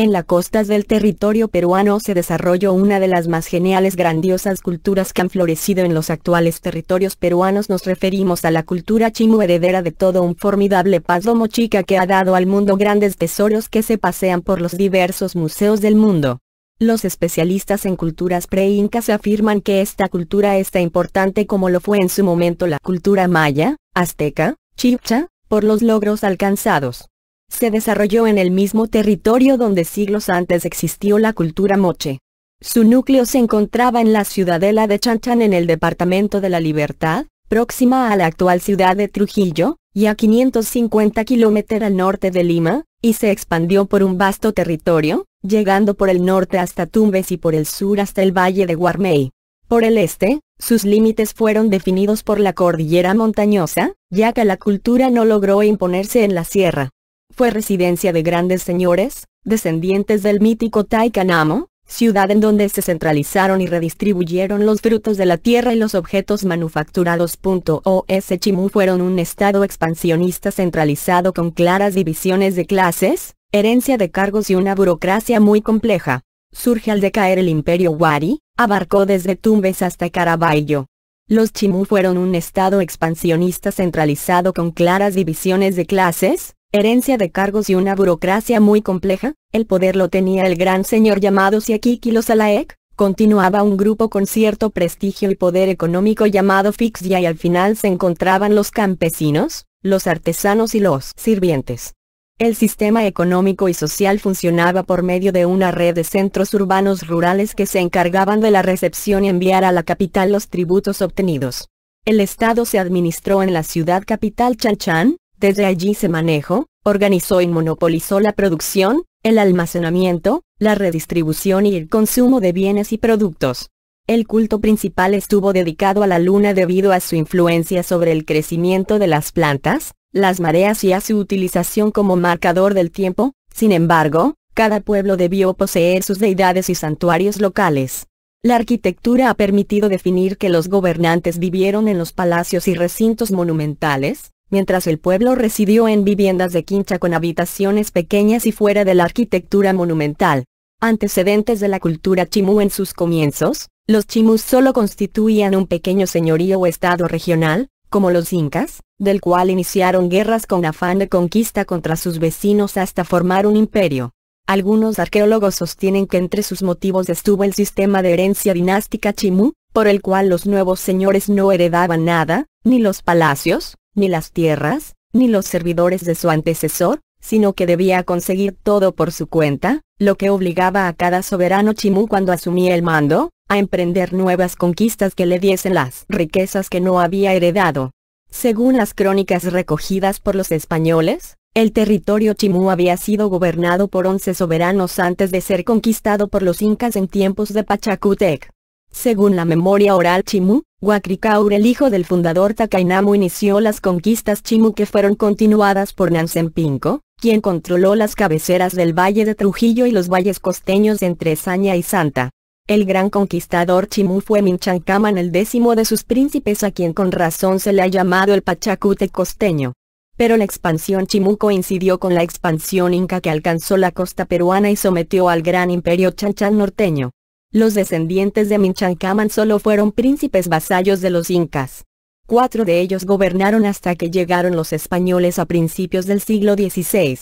En las costas del territorio peruano se desarrolló una de las más geniales grandiosas culturas que han florecido en los actuales territorios peruanos nos referimos a la cultura chimu heredera de todo un formidable paso mochica que ha dado al mundo grandes tesoros que se pasean por los diversos museos del mundo. Los especialistas en culturas pre-incas afirman que esta cultura es tan importante como lo fue en su momento la cultura maya, azteca, chipcha, por los logros alcanzados se desarrolló en el mismo territorio donde siglos antes existió la cultura moche. Su núcleo se encontraba en la ciudadela de Chanchan en el Departamento de la Libertad, próxima a la actual ciudad de Trujillo, y a 550 kilómetros al norte de Lima, y se expandió por un vasto territorio, llegando por el norte hasta Tumbes y por el sur hasta el valle de Guarmey. Por el este, sus límites fueron definidos por la cordillera montañosa, ya que la cultura no logró imponerse en la sierra fue residencia de grandes señores, descendientes del mítico Taikanamo, ciudad en donde se centralizaron y redistribuyeron los frutos de la tierra y los objetos manufacturados. OS Chimú fueron un estado expansionista centralizado con claras divisiones de clases, herencia de cargos y una burocracia muy compleja. Surge al decaer el imperio Wari, abarcó desde Tumbes hasta Caraballo. Los Chimú fueron un estado expansionista centralizado con claras divisiones de clases, herencia de cargos y una burocracia muy compleja, el poder lo tenía el gran señor llamado Siakikilo Salaek, continuaba un grupo con cierto prestigio y poder económico llamado Fixia y al final se encontraban los campesinos, los artesanos y los sirvientes. El sistema económico y social funcionaba por medio de una red de centros urbanos rurales que se encargaban de la recepción y enviar a la capital los tributos obtenidos. El Estado se administró en la ciudad capital Chanchan, desde allí se manejó, organizó y monopolizó la producción, el almacenamiento, la redistribución y el consumo de bienes y productos. El culto principal estuvo dedicado a la luna debido a su influencia sobre el crecimiento de las plantas, las mareas y a su utilización como marcador del tiempo, sin embargo, cada pueblo debió poseer sus deidades y santuarios locales. La arquitectura ha permitido definir que los gobernantes vivieron en los palacios y recintos monumentales, Mientras el pueblo residió en viviendas de quincha con habitaciones pequeñas y fuera de la arquitectura monumental. Antecedentes de la cultura chimú en sus comienzos, los chimús solo constituían un pequeño señorío o estado regional, como los incas, del cual iniciaron guerras con afán de conquista contra sus vecinos hasta formar un imperio. Algunos arqueólogos sostienen que entre sus motivos estuvo el sistema de herencia dinástica chimú, por el cual los nuevos señores no heredaban nada, ni los palacios, ni las tierras, ni los servidores de su antecesor, sino que debía conseguir todo por su cuenta, lo que obligaba a cada soberano chimú cuando asumía el mando, a emprender nuevas conquistas que le diesen las riquezas que no había heredado. Según las crónicas recogidas por los españoles, el territorio chimú había sido gobernado por once soberanos antes de ser conquistado por los incas en tiempos de Pachacútec. Según la memoria oral chimú, Huacricaur el hijo del fundador Takainamu inició las conquistas Chimu que fueron continuadas por Pinco, quien controló las cabeceras del Valle de Trujillo y los valles costeños entre Saña y Santa. El gran conquistador Chimú fue Minchankaman el décimo de sus príncipes a quien con razón se le ha llamado el Pachacute costeño. Pero la expansión Chimú coincidió con la expansión inca que alcanzó la costa peruana y sometió al gran imperio Chanchan norteño. Los descendientes de Minchancaman solo fueron príncipes vasallos de los incas. Cuatro de ellos gobernaron hasta que llegaron los españoles a principios del siglo XVI.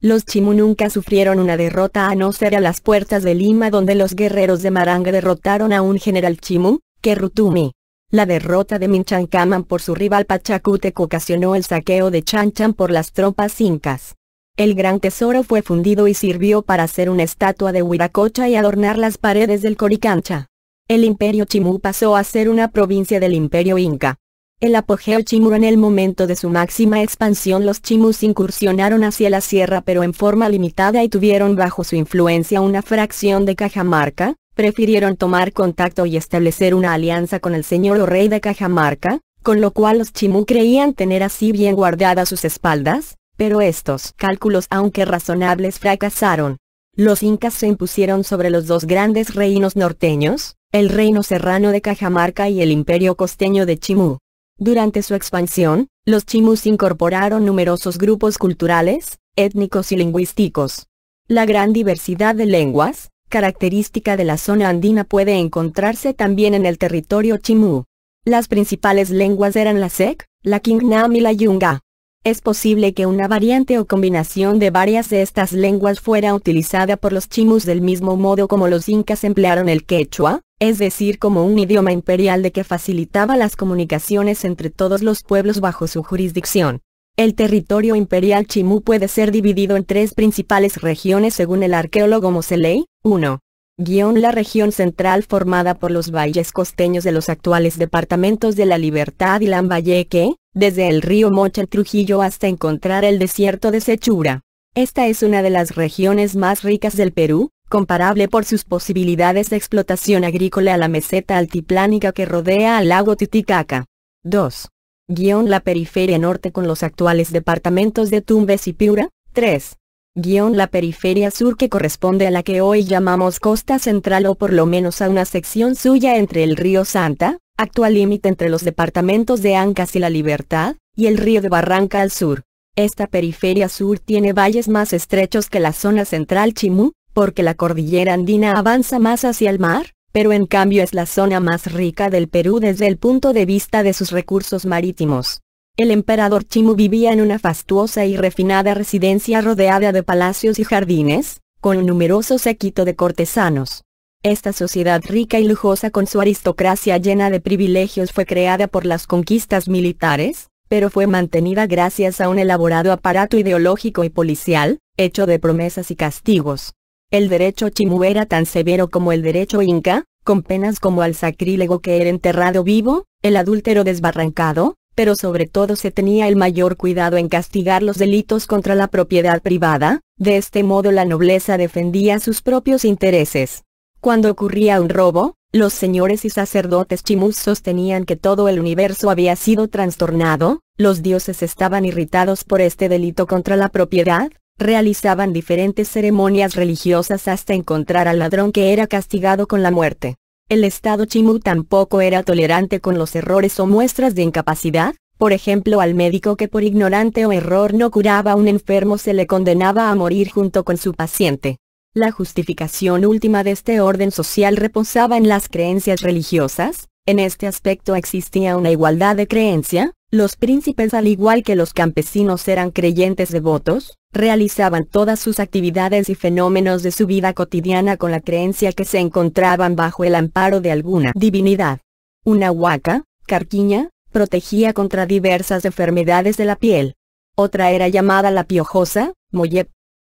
Los Chimú nunca sufrieron una derrota a no ser a las puertas de Lima donde los guerreros de Maranga derrotaron a un general Chimú, Kerutumi. La derrota de Minchancaman por su rival Pachacútec ocasionó el saqueo de Chanchan por las tropas incas. El gran tesoro fue fundido y sirvió para hacer una estatua de Huiracocha y adornar las paredes del Coricancha. El imperio Chimú pasó a ser una provincia del imperio Inca. El apogeo chimú en el momento de su máxima expansión los chimús incursionaron hacia la sierra pero en forma limitada y tuvieron bajo su influencia una fracción de Cajamarca, prefirieron tomar contacto y establecer una alianza con el señor o rey de Cajamarca, con lo cual los chimú creían tener así bien guardadas sus espaldas, pero estos cálculos aunque razonables fracasaron. Los incas se impusieron sobre los dos grandes reinos norteños, el reino serrano de Cajamarca y el imperio costeño de Chimú. Durante su expansión, los chimús incorporaron numerosos grupos culturales, étnicos y lingüísticos. La gran diversidad de lenguas, característica de la zona andina puede encontrarse también en el territorio chimú. Las principales lenguas eran la Sec, la Kingnam y la Yunga. Es posible que una variante o combinación de varias de estas lenguas fuera utilizada por los chimus del mismo modo como los incas emplearon el quechua, es decir como un idioma imperial de que facilitaba las comunicaciones entre todos los pueblos bajo su jurisdicción. El territorio imperial chimú puede ser dividido en tres principales regiones según el arqueólogo Moseley, 1. Guión la región central formada por los valles costeños de los actuales departamentos de La Libertad y Lambayeque, desde el río Mocha Trujillo hasta encontrar el desierto de Sechura. Esta es una de las regiones más ricas del Perú, comparable por sus posibilidades de explotación agrícola a la meseta altiplánica que rodea al lago Titicaca. 2. Guión la periferia norte con los actuales departamentos de Tumbes y Piura. 3 guión la periferia sur que corresponde a la que hoy llamamos costa central o por lo menos a una sección suya entre el río Santa, actual límite entre los departamentos de Ancas y La Libertad, y el río de Barranca al sur. Esta periferia sur tiene valles más estrechos que la zona central Chimú, porque la cordillera andina avanza más hacia el mar, pero en cambio es la zona más rica del Perú desde el punto de vista de sus recursos marítimos. El emperador Chimu vivía en una fastuosa y refinada residencia rodeada de palacios y jardines, con un numeroso séquito de cortesanos. Esta sociedad rica y lujosa con su aristocracia llena de privilegios fue creada por las conquistas militares, pero fue mantenida gracias a un elaborado aparato ideológico y policial, hecho de promesas y castigos. El derecho chimú era tan severo como el derecho inca, con penas como al sacrílego que era enterrado vivo, el adúltero desbarrancado, pero sobre todo se tenía el mayor cuidado en castigar los delitos contra la propiedad privada, de este modo la nobleza defendía sus propios intereses. Cuando ocurría un robo, los señores y sacerdotes chimus sostenían que todo el universo había sido trastornado, los dioses estaban irritados por este delito contra la propiedad, realizaban diferentes ceremonias religiosas hasta encontrar al ladrón que era castigado con la muerte. El Estado Chimú tampoco era tolerante con los errores o muestras de incapacidad, por ejemplo al médico que por ignorante o error no curaba a un enfermo se le condenaba a morir junto con su paciente. La justificación última de este orden social reposaba en las creencias religiosas, en este aspecto existía una igualdad de creencia, los príncipes al igual que los campesinos eran creyentes devotos, realizaban todas sus actividades y fenómenos de su vida cotidiana con la creencia que se encontraban bajo el amparo de alguna divinidad. Una huaca, carquiña, protegía contra diversas enfermedades de la piel. Otra era llamada la piojosa, mollep.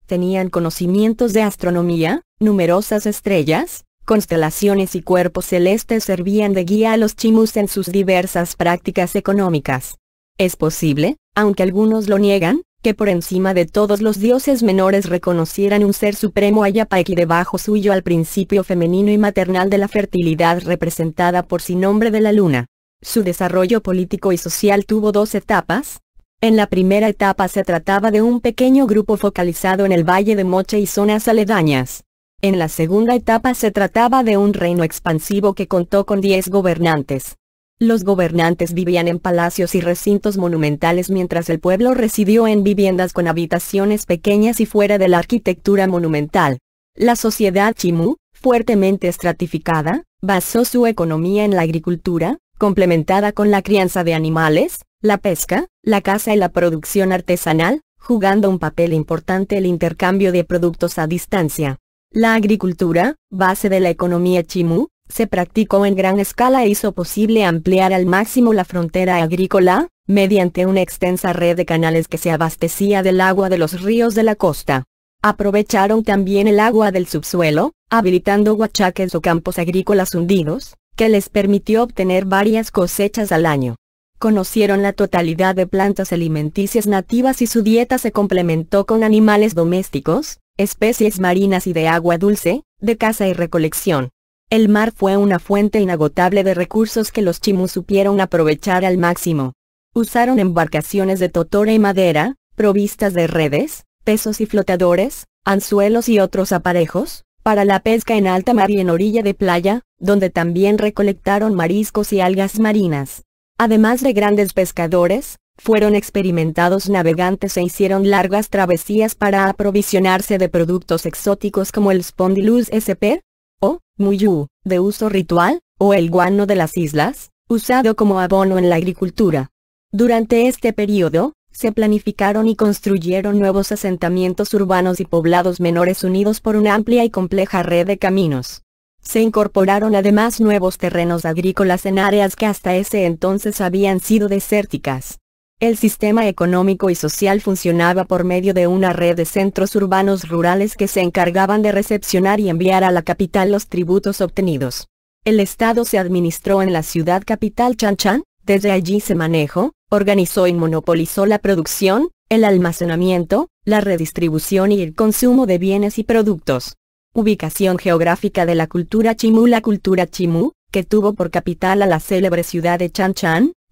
Tenían conocimientos de astronomía, numerosas estrellas, constelaciones y cuerpos celestes servían de guía a los chimus en sus diversas prácticas económicas. Es posible, aunque algunos lo niegan, que por encima de todos los dioses menores reconocieran un ser supremo ayapai y debajo suyo al principio femenino y maternal de la fertilidad representada por sin nombre de la luna. Su desarrollo político y social tuvo dos etapas. En la primera etapa se trataba de un pequeño grupo focalizado en el valle de Moche y zonas aledañas. En la segunda etapa se trataba de un reino expansivo que contó con 10 gobernantes. Los gobernantes vivían en palacios y recintos monumentales mientras el pueblo residió en viviendas con habitaciones pequeñas y fuera de la arquitectura monumental. La sociedad chimú, fuertemente estratificada, basó su economía en la agricultura, complementada con la crianza de animales, la pesca, la caza y la producción artesanal, jugando un papel importante el intercambio de productos a distancia. La agricultura, base de la economía chimú, se practicó en gran escala e hizo posible ampliar al máximo la frontera agrícola, mediante una extensa red de canales que se abastecía del agua de los ríos de la costa. Aprovecharon también el agua del subsuelo, habilitando huachaques o campos agrícolas hundidos, que les permitió obtener varias cosechas al año. Conocieron la totalidad de plantas alimenticias nativas y su dieta se complementó con animales domésticos, especies marinas y de agua dulce, de caza y recolección. El mar fue una fuente inagotable de recursos que los chimus supieron aprovechar al máximo. Usaron embarcaciones de totora y madera, provistas de redes, pesos y flotadores, anzuelos y otros aparejos, para la pesca en alta mar y en orilla de playa, donde también recolectaron mariscos y algas marinas. Además de grandes pescadores, fueron experimentados navegantes e hicieron largas travesías para aprovisionarse de productos exóticos como el Spondylus sp, o muyu, de uso ritual, o el guano de las islas, usado como abono en la agricultura. Durante este periodo, se planificaron y construyeron nuevos asentamientos urbanos y poblados menores unidos por una amplia y compleja red de caminos. Se incorporaron además nuevos terrenos agrícolas en áreas que hasta ese entonces habían sido desérticas. El sistema económico y social funcionaba por medio de una red de centros urbanos rurales que se encargaban de recepcionar y enviar a la capital los tributos obtenidos. El Estado se administró en la ciudad capital Chan, desde allí se manejó, organizó y monopolizó la producción, el almacenamiento, la redistribución y el consumo de bienes y productos. Ubicación geográfica de la cultura Chimú La cultura Chimú, que tuvo por capital a la célebre ciudad de Chan,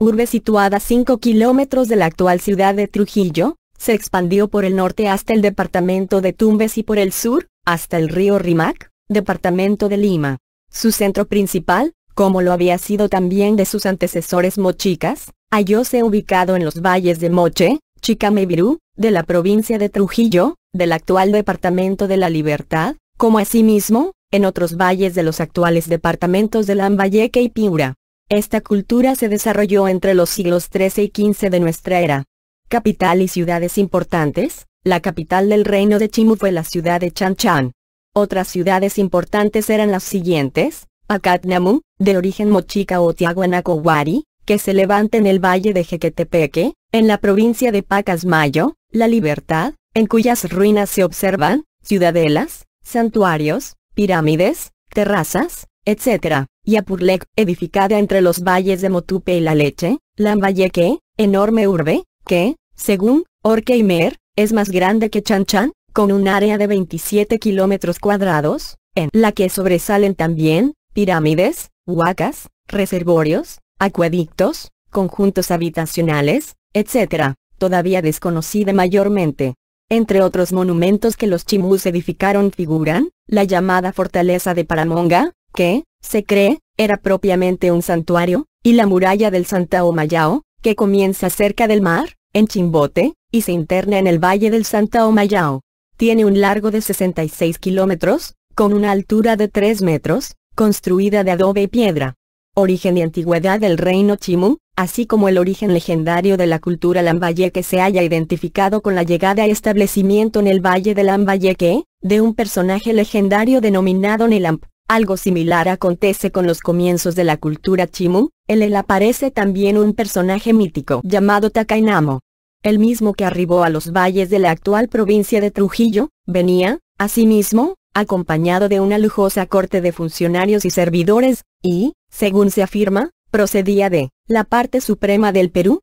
urbe situada 5 kilómetros de la actual ciudad de Trujillo, se expandió por el norte hasta el departamento de Tumbes y por el sur, hasta el río Rimac, departamento de Lima. Su centro principal, como lo había sido también de sus antecesores mochicas, hallóse ubicado en los valles de Moche, Chicamebirú, de la provincia de Trujillo, del actual departamento de La Libertad, como asimismo, en otros valles de los actuales departamentos de Lambayeque y Piura. Esta cultura se desarrolló entre los siglos XIII y XV de nuestra era. Capital y ciudades importantes, la capital del reino de Chimú fue la ciudad de Chan. Otras ciudades importantes eran las siguientes, Akatnamu, de origen mochica o wari que se levanta en el valle de Jequetepeque, en la provincia de Pacasmayo, La Libertad, en cuyas ruinas se observan, ciudadelas, santuarios, pirámides, terrazas, etc., Apurlec, edificada entre los valles de Motupe y la Leche, Lambayeque, enorme urbe, que, según Orkeimer, es más grande que Chanchan, con un área de 27 kilómetros cuadrados, en la que sobresalen también, pirámides, huacas, reservorios, acueductos, conjuntos habitacionales, etc., todavía desconocida mayormente. Entre otros monumentos que los chimús edificaron figuran, la llamada fortaleza de Paramonga, que, se cree, era propiamente un santuario, y la muralla del Santa Omayao, que comienza cerca del mar, en Chimbote, y se interna en el valle del Santa Omayao. Tiene un largo de 66 kilómetros, con una altura de 3 metros, construida de adobe y piedra. Origen y antigüedad del reino Chimú, así como el origen legendario de la cultura Lambayeque se haya identificado con la llegada y establecimiento en el valle de Lambayeque, de un personaje legendario denominado Nelamp, algo similar acontece con los comienzos de la cultura Chimú, en él aparece también un personaje mítico llamado Takainamo. El mismo que arribó a los valles de la actual provincia de Trujillo, venía, asimismo, acompañado de una lujosa corte de funcionarios y servidores, y, según se afirma, procedía de la parte suprema del Perú.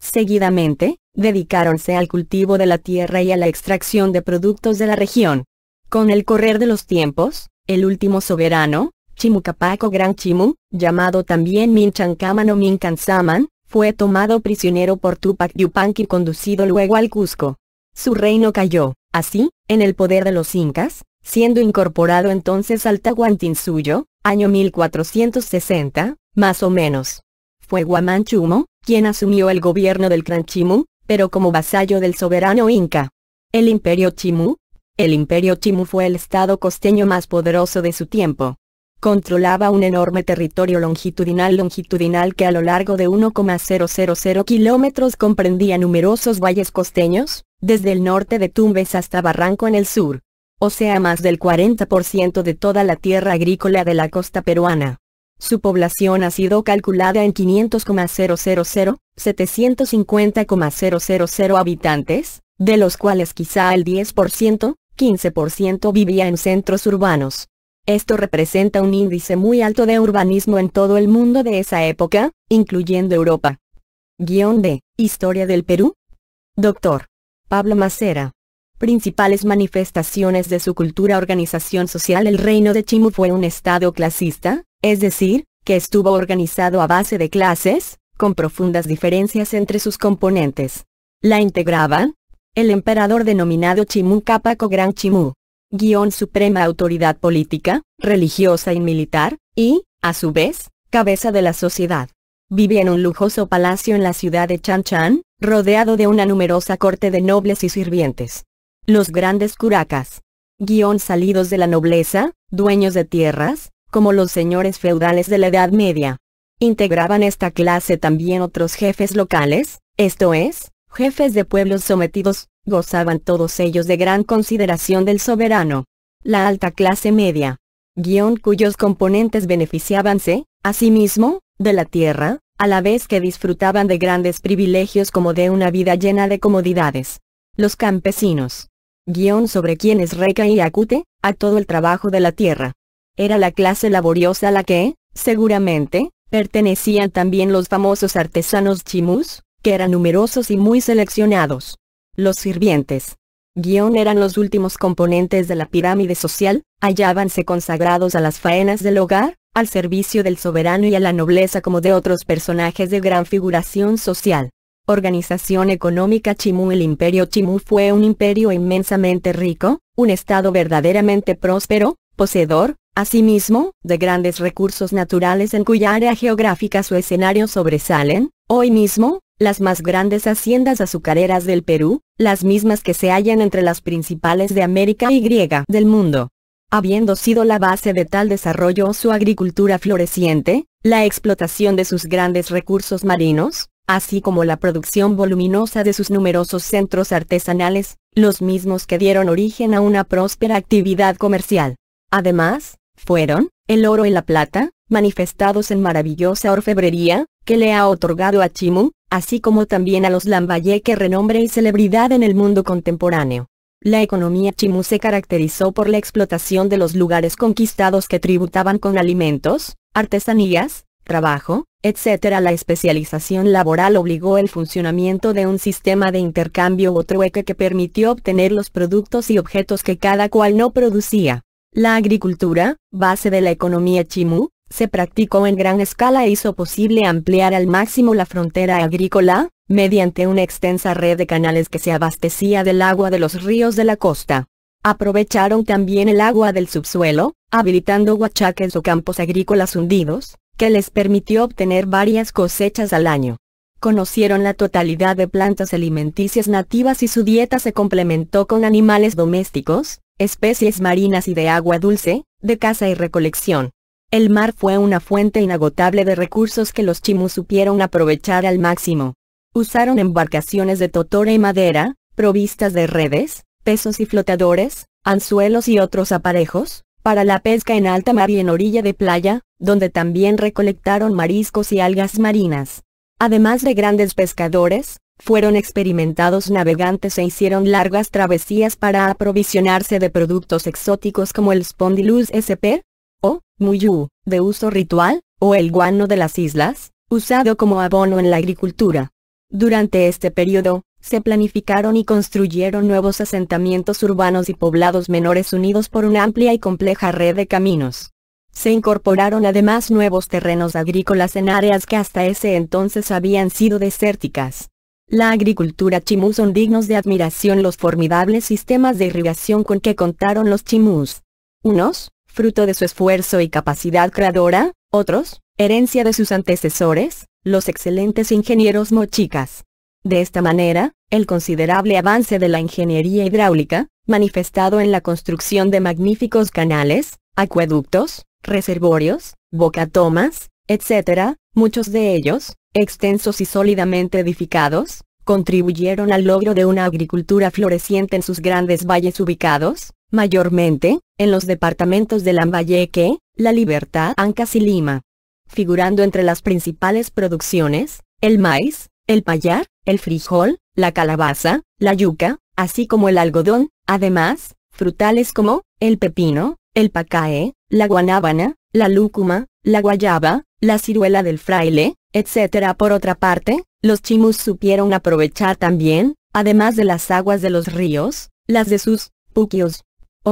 Seguidamente, dedicáronse al cultivo de la tierra y a la extracción de productos de la región. Con el correr de los tiempos, el último soberano, Chimucapaco Gran Chimu, llamado también Minchancaman o saman fue tomado prisionero por Tupac Yupanqui y conducido luego al Cusco. Su reino cayó, así, en el poder de los incas, siendo incorporado entonces al Tahuantinsuyo, año 1460, más o menos. Fue Huamanchumo, quien asumió el gobierno del Gran Chimú, pero como vasallo del soberano inca. El imperio Chimú el imperio Chimú fue el estado costeño más poderoso de su tiempo. Controlaba un enorme territorio longitudinal longitudinal que a lo largo de 1,000 kilómetros comprendía numerosos valles costeños, desde el norte de Tumbes hasta Barranco en el sur. O sea más del 40% de toda la tierra agrícola de la costa peruana. Su población ha sido calculada en 500,000, 750,000 habitantes, de los cuales quizá el 10%, 15% vivía en centros urbanos. Esto representa un índice muy alto de urbanismo en todo el mundo de esa época, incluyendo Europa. Guión de, Historia del Perú. Doctor. Pablo Macera. Principales manifestaciones de su cultura organización social El reino de Chimú fue un estado clasista, es decir, que estuvo organizado a base de clases, con profundas diferencias entre sus componentes. La integraban, el emperador denominado Chimú Capaco Gran Chimú, guión suprema autoridad política, religiosa y militar, y, a su vez, cabeza de la sociedad. Vivía en un lujoso palacio en la ciudad de Chan Chan, rodeado de una numerosa corte de nobles y sirvientes. Los grandes curacas, guión salidos de la nobleza, dueños de tierras, como los señores feudales de la Edad Media. Integraban esta clase también otros jefes locales, esto es, jefes de pueblos sometidos, gozaban todos ellos de gran consideración del soberano. La alta clase media, guión cuyos componentes beneficiábanse, asimismo, de la tierra, a la vez que disfrutaban de grandes privilegios como de una vida llena de comodidades. Los campesinos, guión sobre quienes recaía acute, a todo el trabajo de la tierra. Era la clase laboriosa a la que, seguramente, pertenecían también los famosos artesanos chimus, que eran numerosos y muy seleccionados. Los sirvientes, guión eran los últimos componentes de la pirámide social, hallábanse consagrados a las faenas del hogar, al servicio del soberano y a la nobleza como de otros personajes de gran figuración social. Organización económica Chimú El imperio Chimú fue un imperio inmensamente rico, un estado verdaderamente próspero, poseedor, asimismo, de grandes recursos naturales en cuya área geográfica su escenario sobresalen, hoy mismo, las más grandes haciendas azucareras del Perú, las mismas que se hallan entre las principales de América y griega del mundo. Habiendo sido la base de tal desarrollo su agricultura floreciente, la explotación de sus grandes recursos marinos, así como la producción voluminosa de sus numerosos centros artesanales, los mismos que dieron origen a una próspera actividad comercial. Además, fueron, el oro y la plata, manifestados en maravillosa orfebrería, que le ha otorgado a Chimú, así como también a los lambayeque renombre y celebridad en el mundo contemporáneo. La economía chimú se caracterizó por la explotación de los lugares conquistados que tributaban con alimentos, artesanías, trabajo, etc. La especialización laboral obligó el funcionamiento de un sistema de intercambio o trueque que permitió obtener los productos y objetos que cada cual no producía. La agricultura, base de la economía chimú, se practicó en gran escala e hizo posible ampliar al máximo la frontera agrícola, mediante una extensa red de canales que se abastecía del agua de los ríos de la costa. Aprovecharon también el agua del subsuelo, habilitando huachaques o campos agrícolas hundidos, que les permitió obtener varias cosechas al año. Conocieron la totalidad de plantas alimenticias nativas y su dieta se complementó con animales domésticos, especies marinas y de agua dulce, de caza y recolección. El mar fue una fuente inagotable de recursos que los chimus supieron aprovechar al máximo. Usaron embarcaciones de totora y madera, provistas de redes, pesos y flotadores, anzuelos y otros aparejos, para la pesca en alta mar y en orilla de playa, donde también recolectaron mariscos y algas marinas. Además de grandes pescadores, fueron experimentados navegantes e hicieron largas travesías para aprovisionarse de productos exóticos como el Spondylus sp, o muyu, de uso ritual, o el guano de las islas, usado como abono en la agricultura. Durante este periodo, se planificaron y construyeron nuevos asentamientos urbanos y poblados menores unidos por una amplia y compleja red de caminos. Se incorporaron además nuevos terrenos agrícolas en áreas que hasta ese entonces habían sido desérticas. La agricultura chimú son dignos de admiración los formidables sistemas de irrigación con que contaron los chimús. Unos, fruto de su esfuerzo y capacidad creadora, otros, herencia de sus antecesores, los excelentes ingenieros mochicas. De esta manera, el considerable avance de la ingeniería hidráulica, manifestado en la construcción de magníficos canales, acueductos, reservorios, bocatomas, etc., muchos de ellos, extensos y sólidamente edificados, contribuyeron al logro de una agricultura floreciente en sus grandes valles ubicados, mayormente, en los departamentos de Lambayeque, La Libertad, Ancas y Lima. Figurando entre las principales producciones, el maíz, el payar, el frijol, la calabaza, la yuca, así como el algodón, además, frutales como, el pepino, el pacae, la guanábana, la lúcuma, la guayaba, la ciruela del fraile, etc. Por otra parte, los chimus supieron aprovechar también, además de las aguas de los ríos, las de sus puquios,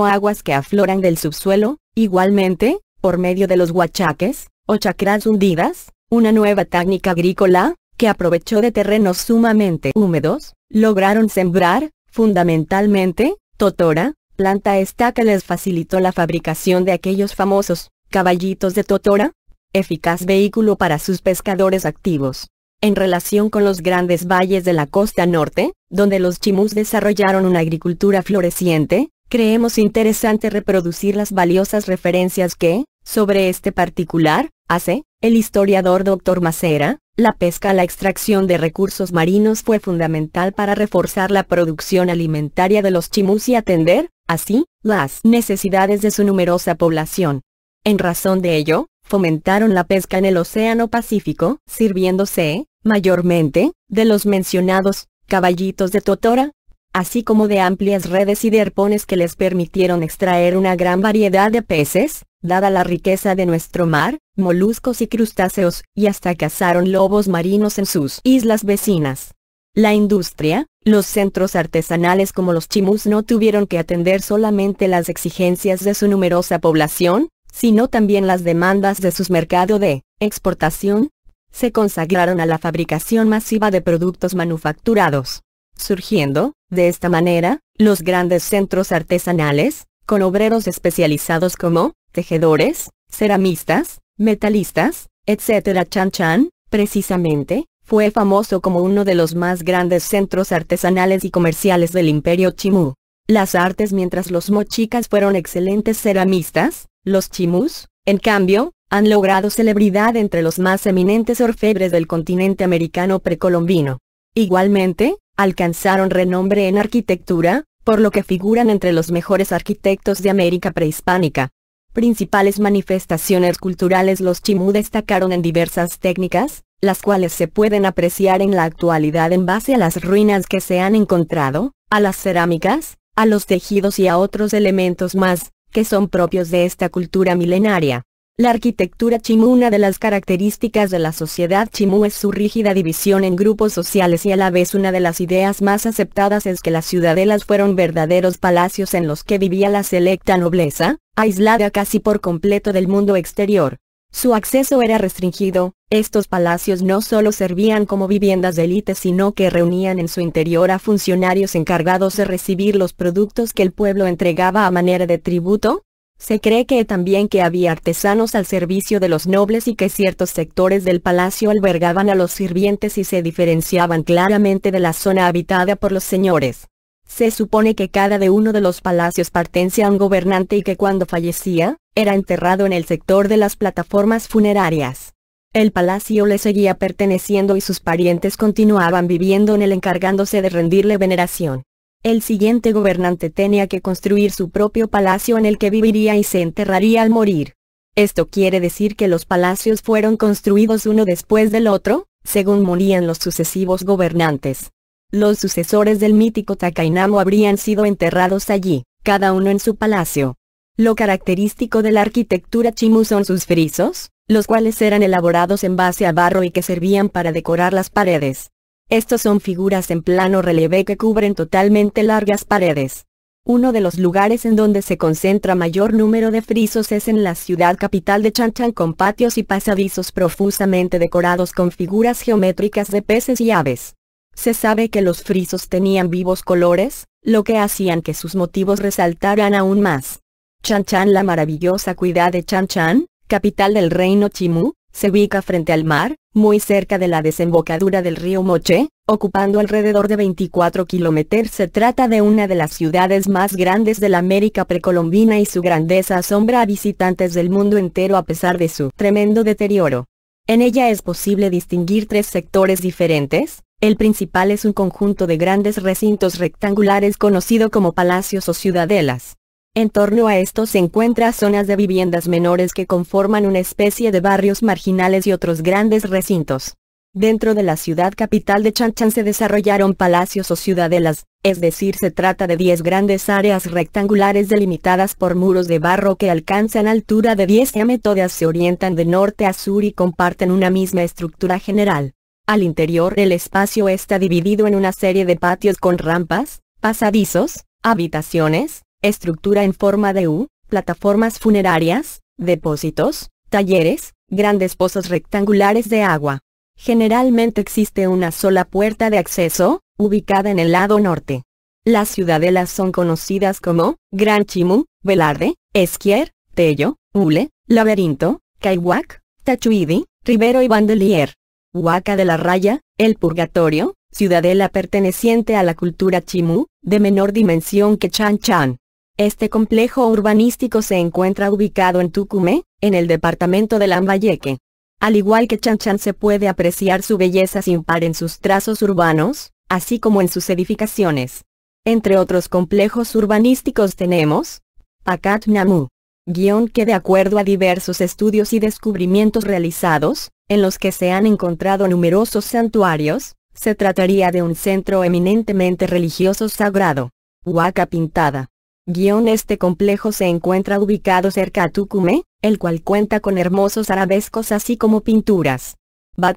aguas que afloran del subsuelo, igualmente, por medio de los huachaques, o chacras hundidas, una nueva técnica agrícola, que aprovechó de terrenos sumamente húmedos, lograron sembrar, fundamentalmente, totora, planta esta que les facilitó la fabricación de aquellos famosos, caballitos de totora, eficaz vehículo para sus pescadores activos. En relación con los grandes valles de la costa norte, donde los chimús desarrollaron una agricultura floreciente, creemos interesante reproducir las valiosas referencias que, sobre este particular, hace, el historiador Dr. Macera, la pesca a la extracción de recursos marinos fue fundamental para reforzar la producción alimentaria de los chimus y atender, así, las necesidades de su numerosa población. En razón de ello, fomentaron la pesca en el Océano Pacífico, sirviéndose, mayormente, de los mencionados, caballitos de Totora, así como de amplias redes y de arpones que les permitieron extraer una gran variedad de peces, dada la riqueza de nuestro mar, moluscos y crustáceos, y hasta cazaron lobos marinos en sus islas vecinas. La industria, los centros artesanales como los chimus no tuvieron que atender solamente las exigencias de su numerosa población, sino también las demandas de sus mercados de exportación. Se consagraron a la fabricación masiva de productos manufacturados surgiendo, de esta manera, los grandes centros artesanales, con obreros especializados como, tejedores, ceramistas, metalistas, etc. Chan Chan, precisamente, fue famoso como uno de los más grandes centros artesanales y comerciales del imperio Chimú. Las artes mientras los mochicas fueron excelentes ceramistas, los chimús, en cambio, han logrado celebridad entre los más eminentes orfebres del continente americano precolombino. Igualmente, alcanzaron renombre en arquitectura, por lo que figuran entre los mejores arquitectos de América prehispánica. Principales manifestaciones culturales Los chimú destacaron en diversas técnicas, las cuales se pueden apreciar en la actualidad en base a las ruinas que se han encontrado, a las cerámicas, a los tejidos y a otros elementos más, que son propios de esta cultura milenaria. La arquitectura chimú Una de las características de la sociedad chimú es su rígida división en grupos sociales y a la vez una de las ideas más aceptadas es que las ciudadelas fueron verdaderos palacios en los que vivía la selecta nobleza, aislada casi por completo del mundo exterior. Su acceso era restringido, estos palacios no solo servían como viviendas de élite sino que reunían en su interior a funcionarios encargados de recibir los productos que el pueblo entregaba a manera de tributo, se cree que también que había artesanos al servicio de los nobles y que ciertos sectores del palacio albergaban a los sirvientes y se diferenciaban claramente de la zona habitada por los señores. Se supone que cada de uno de los palacios pertenecía a un gobernante y que cuando fallecía, era enterrado en el sector de las plataformas funerarias. El palacio le seguía perteneciendo y sus parientes continuaban viviendo en él encargándose de rendirle veneración. El siguiente gobernante tenía que construir su propio palacio en el que viviría y se enterraría al morir. Esto quiere decir que los palacios fueron construidos uno después del otro, según morían los sucesivos gobernantes. Los sucesores del mítico Takainamo habrían sido enterrados allí, cada uno en su palacio. Lo característico de la arquitectura chimu son sus frisos, los cuales eran elaborados en base a barro y que servían para decorar las paredes. Estos son figuras en plano relieve que cubren totalmente largas paredes. Uno de los lugares en donde se concentra mayor número de frisos es en la ciudad capital de Chanchan con patios y pasadizos profusamente decorados con figuras geométricas de peces y aves. Se sabe que los frisos tenían vivos colores, lo que hacían que sus motivos resaltaran aún más. Chan La maravillosa cuidad de Chanchan, capital del reino Chimú, se ubica frente al mar, muy cerca de la desembocadura del río Moche, ocupando alrededor de 24 kilómetros. Se trata de una de las ciudades más grandes de la América precolombina y su grandeza asombra a visitantes del mundo entero a pesar de su tremendo deterioro. En ella es posible distinguir tres sectores diferentes, el principal es un conjunto de grandes recintos rectangulares conocido como palacios o ciudadelas. En torno a esto se encuentran zonas de viviendas menores que conforman una especie de barrios marginales y otros grandes recintos. Dentro de la ciudad capital de Chanchan se desarrollaron palacios o ciudadelas, es decir se trata de 10 grandes áreas rectangulares delimitadas por muros de barro que alcanzan altura de 10 m todas se orientan de norte a sur y comparten una misma estructura general. Al interior el espacio está dividido en una serie de patios con rampas, pasadizos, habitaciones, estructura en forma de U, plataformas funerarias, depósitos, talleres, grandes pozos rectangulares de agua. Generalmente existe una sola puerta de acceso, ubicada en el lado norte. Las ciudadelas son conocidas como Gran Chimú, Velarde, Esquier, Tello, Ule, Laberinto, Caihuac, Tachuidi, Rivero y Bandelier. Huaca de la Raya, El Purgatorio, ciudadela perteneciente a la cultura Chimú, de menor dimensión que Chan Chan. Este complejo urbanístico se encuentra ubicado en Tucumé, en el departamento de Lambayeque. Al igual que Chanchan se puede apreciar su belleza sin par en sus trazos urbanos, así como en sus edificaciones. Entre otros complejos urbanísticos tenemos Akat Namu, guión que de acuerdo a diversos estudios y descubrimientos realizados, en los que se han encontrado numerosos santuarios, se trataría de un centro eminentemente religioso sagrado. Huaca pintada. Guión este complejo se encuentra ubicado cerca a Tucumé, el cual cuenta con hermosos arabescos así como pinturas.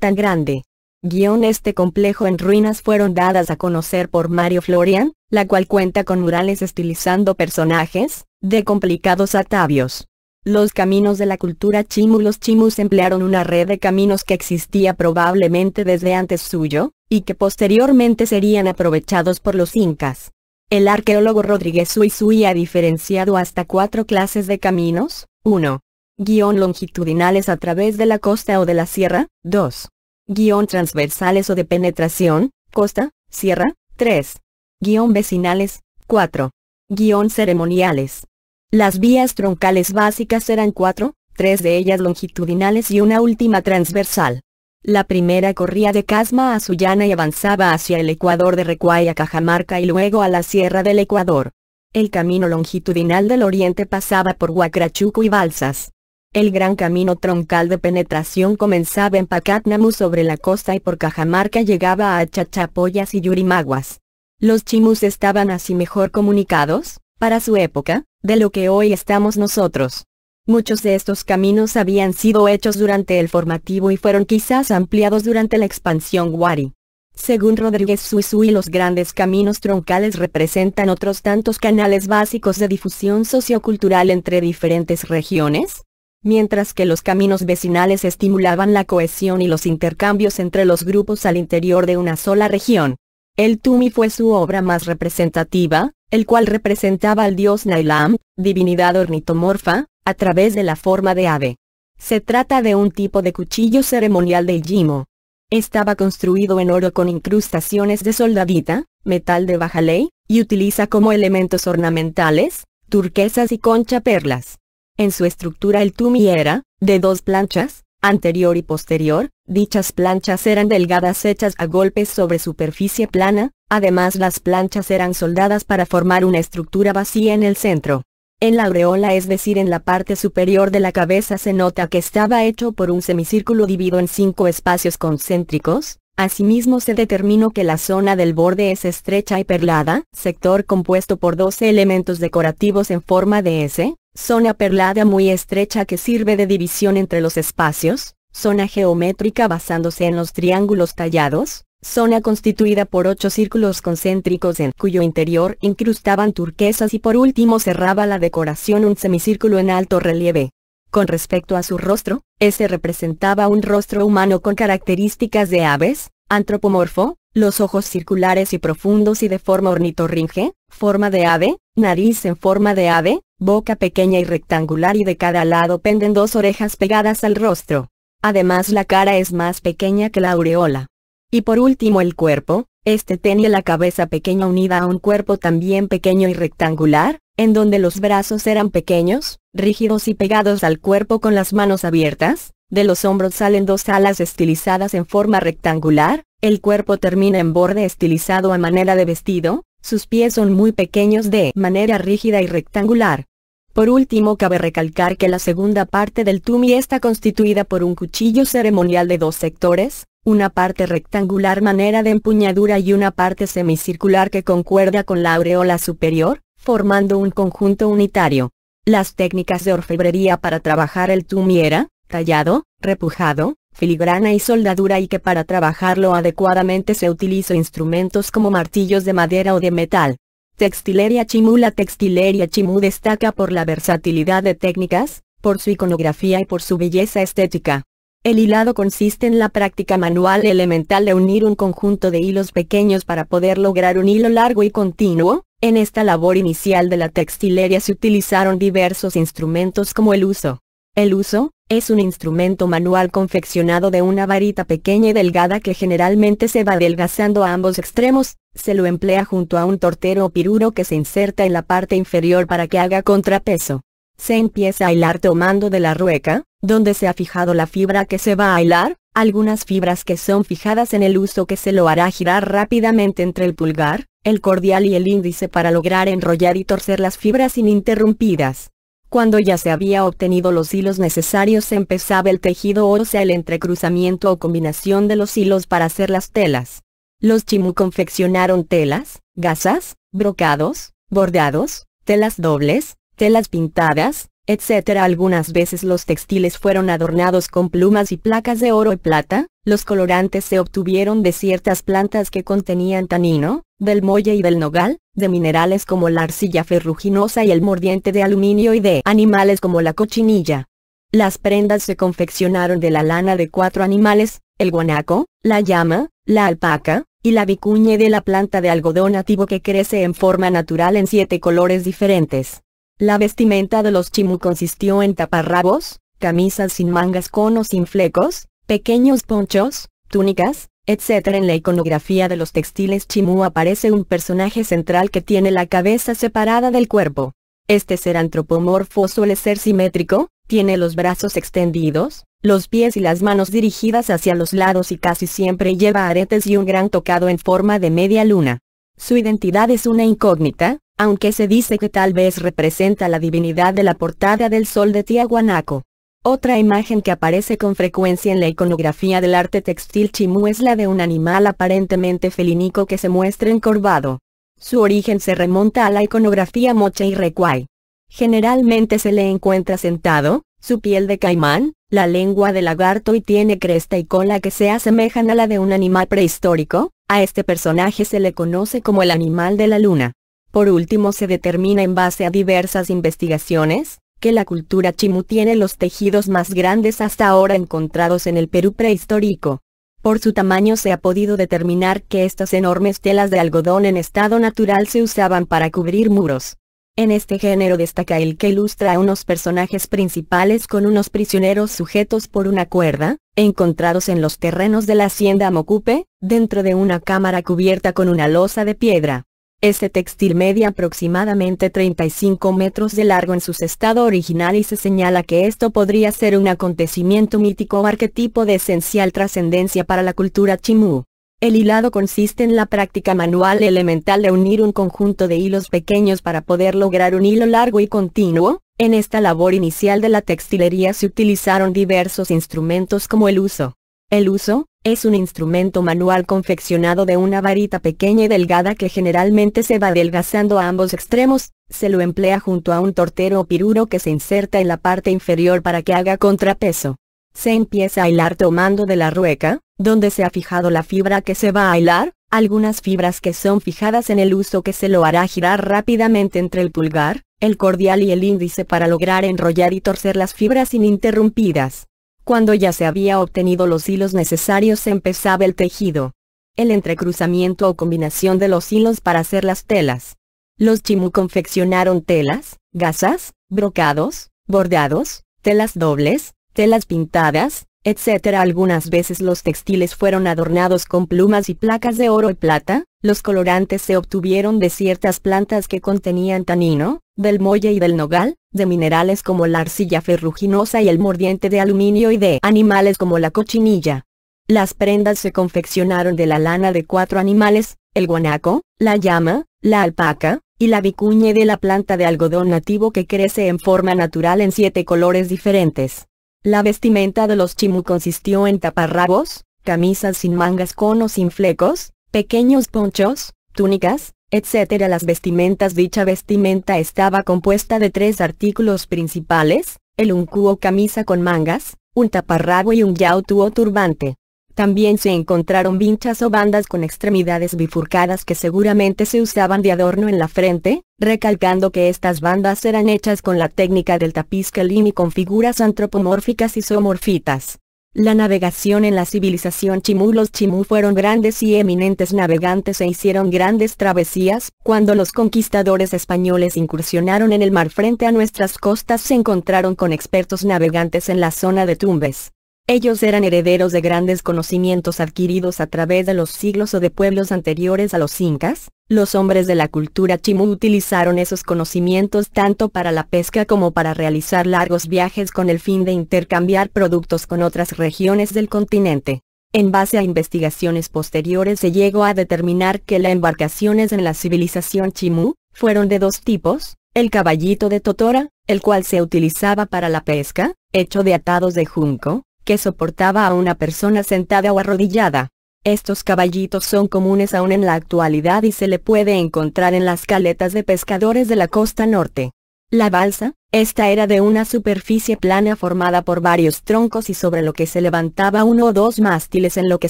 tan Grande. Guión este complejo en ruinas fueron dadas a conocer por Mario Florian, la cual cuenta con murales estilizando personajes, de complicados atavios. Los caminos de la cultura chimu Los chimus emplearon una red de caminos que existía probablemente desde antes suyo, y que posteriormente serían aprovechados por los incas. El arqueólogo Rodríguez Uizui ha diferenciado hasta cuatro clases de caminos, 1. Guión longitudinales a través de la costa o de la sierra, 2. Guión transversales o de penetración, costa, sierra, 3. Guión vecinales, 4. Guión ceremoniales. Las vías troncales básicas eran cuatro, tres de ellas longitudinales y una última transversal. La primera corría de Casma a Sullana y avanzaba hacia el Ecuador de Recuay a Cajamarca y luego a la Sierra del Ecuador. El camino longitudinal del oriente pasaba por Huacrachuco y Balsas. El gran camino troncal de penetración comenzaba en Pacatnamu sobre la costa y por Cajamarca llegaba a Chachapoyas y Yurimaguas. Los chimus estaban así mejor comunicados, para su época, de lo que hoy estamos nosotros. Muchos de estos caminos habían sido hechos durante el formativo y fueron quizás ampliados durante la expansión Wari. Según Rodríguez Suizui los grandes caminos troncales representan otros tantos canales básicos de difusión sociocultural entre diferentes regiones, mientras que los caminos vecinales estimulaban la cohesión y los intercambios entre los grupos al interior de una sola región. El Tumi fue su obra más representativa, el cual representaba al dios Nailam, divinidad ornitomorfa, a través de la forma de ave. Se trata de un tipo de cuchillo ceremonial de Ijimo. Estaba construido en oro con incrustaciones de soldadita, metal de baja ley, y utiliza como elementos ornamentales, turquesas y concha perlas. En su estructura el tumi era, de dos planchas, anterior y posterior, dichas planchas eran delgadas hechas a golpes sobre superficie plana, además las planchas eran soldadas para formar una estructura vacía en el centro. En la aureola es decir en la parte superior de la cabeza se nota que estaba hecho por un semicírculo dividido en cinco espacios concéntricos, asimismo se determinó que la zona del borde es estrecha y perlada, sector compuesto por 12 elementos decorativos en forma de S, Zona perlada muy estrecha que sirve de división entre los espacios, zona geométrica basándose en los triángulos tallados, zona constituida por ocho círculos concéntricos en cuyo interior incrustaban turquesas y por último cerraba la decoración un semicírculo en alto relieve. Con respecto a su rostro, ese representaba un rostro humano con características de aves, antropomorfo, los ojos circulares y profundos y de forma ornitorringe, forma de ave, nariz en forma de ave, boca pequeña y rectangular y de cada lado penden dos orejas pegadas al rostro. Además la cara es más pequeña que la aureola. Y por último el cuerpo, este tenía la cabeza pequeña unida a un cuerpo también pequeño y rectangular, en donde los brazos eran pequeños, rígidos y pegados al cuerpo con las manos abiertas, de los hombros salen dos alas estilizadas en forma rectangular, el cuerpo termina en borde estilizado a manera de vestido, sus pies son muy pequeños de manera rígida y rectangular, por último cabe recalcar que la segunda parte del tumi está constituida por un cuchillo ceremonial de dos sectores, una parte rectangular manera de empuñadura y una parte semicircular que concuerda con la aureola superior, formando un conjunto unitario. Las técnicas de orfebrería para trabajar el tumi era, tallado, repujado, filigrana y soldadura y que para trabajarlo adecuadamente se utilizó instrumentos como martillos de madera o de metal. Textilería Chimú La textilería Chimú destaca por la versatilidad de técnicas, por su iconografía y por su belleza estética. El hilado consiste en la práctica manual elemental de unir un conjunto de hilos pequeños para poder lograr un hilo largo y continuo. En esta labor inicial de la textilería se utilizaron diversos instrumentos como el uso, el uso, es un instrumento manual confeccionado de una varita pequeña y delgada que generalmente se va adelgazando a ambos extremos, se lo emplea junto a un tortero o piruro que se inserta en la parte inferior para que haga contrapeso. Se empieza a hilar tomando de la rueca, donde se ha fijado la fibra que se va a hilar, algunas fibras que son fijadas en el uso que se lo hará girar rápidamente entre el pulgar, el cordial y el índice para lograr enrollar y torcer las fibras ininterrumpidas. Cuando ya se había obtenido los hilos necesarios empezaba el tejido o sea el entrecruzamiento o combinación de los hilos para hacer las telas. Los chimú confeccionaron telas, gasas, brocados, bordados, telas dobles, telas pintadas, etc. Algunas veces los textiles fueron adornados con plumas y placas de oro y plata, los colorantes se obtuvieron de ciertas plantas que contenían tanino, del molle y del nogal, de minerales como la arcilla ferruginosa y el mordiente de aluminio y de animales como la cochinilla. Las prendas se confeccionaron de la lana de cuatro animales, el guanaco, la llama, la alpaca, y la vicuña de la planta de algodón nativo que crece en forma natural en siete colores diferentes. La vestimenta de los Chimú consistió en taparrabos, camisas sin mangas con o sin flecos, pequeños ponchos, túnicas, etc. En la iconografía de los textiles chimú aparece un personaje central que tiene la cabeza separada del cuerpo. Este ser antropomorfo suele ser simétrico, tiene los brazos extendidos, los pies y las manos dirigidas hacia los lados y casi siempre lleva aretes y un gran tocado en forma de media luna. Su identidad es una incógnita, aunque se dice que tal vez representa la divinidad de la portada del sol de Tiahuanaco. Otra imagen que aparece con frecuencia en la iconografía del arte textil chimú es la de un animal aparentemente felínico que se muestra encorvado. Su origen se remonta a la iconografía moche y recuay. Generalmente se le encuentra sentado, su piel de caimán, la lengua de lagarto y tiene cresta y cola que se asemejan a la de un animal prehistórico, a este personaje se le conoce como el animal de la luna. Por último se determina en base a diversas investigaciones, que la cultura chimú tiene los tejidos más grandes hasta ahora encontrados en el Perú prehistórico. Por su tamaño se ha podido determinar que estas enormes telas de algodón en estado natural se usaban para cubrir muros. En este género destaca el que ilustra a unos personajes principales con unos prisioneros sujetos por una cuerda, encontrados en los terrenos de la hacienda Mocupe, dentro de una cámara cubierta con una losa de piedra. Este textil media aproximadamente 35 metros de largo en su estado original y se señala que esto podría ser un acontecimiento mítico o arquetipo de esencial trascendencia para la cultura chimú. El hilado consiste en la práctica manual elemental de unir un conjunto de hilos pequeños para poder lograr un hilo largo y continuo. En esta labor inicial de la textilería se utilizaron diversos instrumentos como el uso, el uso, es un instrumento manual confeccionado de una varita pequeña y delgada que generalmente se va adelgazando a ambos extremos, se lo emplea junto a un tortero o piruro que se inserta en la parte inferior para que haga contrapeso. Se empieza a hilar tomando de la rueca, donde se ha fijado la fibra que se va a hilar, algunas fibras que son fijadas en el uso que se lo hará girar rápidamente entre el pulgar, el cordial y el índice para lograr enrollar y torcer las fibras ininterrumpidas. Cuando ya se había obtenido los hilos necesarios empezaba el tejido. El entrecruzamiento o combinación de los hilos para hacer las telas. Los chimu confeccionaron telas, gasas, brocados, bordados, telas dobles, telas pintadas, etc. Algunas veces los textiles fueron adornados con plumas y placas de oro y plata, los colorantes se obtuvieron de ciertas plantas que contenían tanino, del molle y del nogal, de minerales como la arcilla ferruginosa y el mordiente de aluminio y de animales como la cochinilla. Las prendas se confeccionaron de la lana de cuatro animales, el guanaco, la llama, la alpaca, y la vicuña de la planta de algodón nativo que crece en forma natural en siete colores diferentes. La vestimenta de los chimu consistió en taparrabos, camisas sin mangas con o sin flecos, pequeños ponchos, túnicas, etc. Las vestimentas Dicha vestimenta estaba compuesta de tres artículos principales, el uncu o camisa con mangas, un taparrabo y un yautu o turbante. También se encontraron vinchas o bandas con extremidades bifurcadas que seguramente se usaban de adorno en la frente, recalcando que estas bandas eran hechas con la técnica del tapiz y con figuras antropomórficas y zoomorfitas. La navegación en la civilización Chimú Los Chimú fueron grandes y eminentes navegantes e hicieron grandes travesías, cuando los conquistadores españoles incursionaron en el mar frente a nuestras costas se encontraron con expertos navegantes en la zona de Tumbes. Ellos eran herederos de grandes conocimientos adquiridos a través de los siglos o de pueblos anteriores a los incas. Los hombres de la cultura chimú utilizaron esos conocimientos tanto para la pesca como para realizar largos viajes con el fin de intercambiar productos con otras regiones del continente. En base a investigaciones posteriores se llegó a determinar que las embarcaciones en la civilización chimú fueron de dos tipos, el caballito de Totora, el cual se utilizaba para la pesca, hecho de atados de junco, que soportaba a una persona sentada o arrodillada. Estos caballitos son comunes aún en la actualidad y se le puede encontrar en las caletas de pescadores de la costa norte. La balsa, esta era de una superficie plana formada por varios troncos y sobre lo que se levantaba uno o dos mástiles en lo que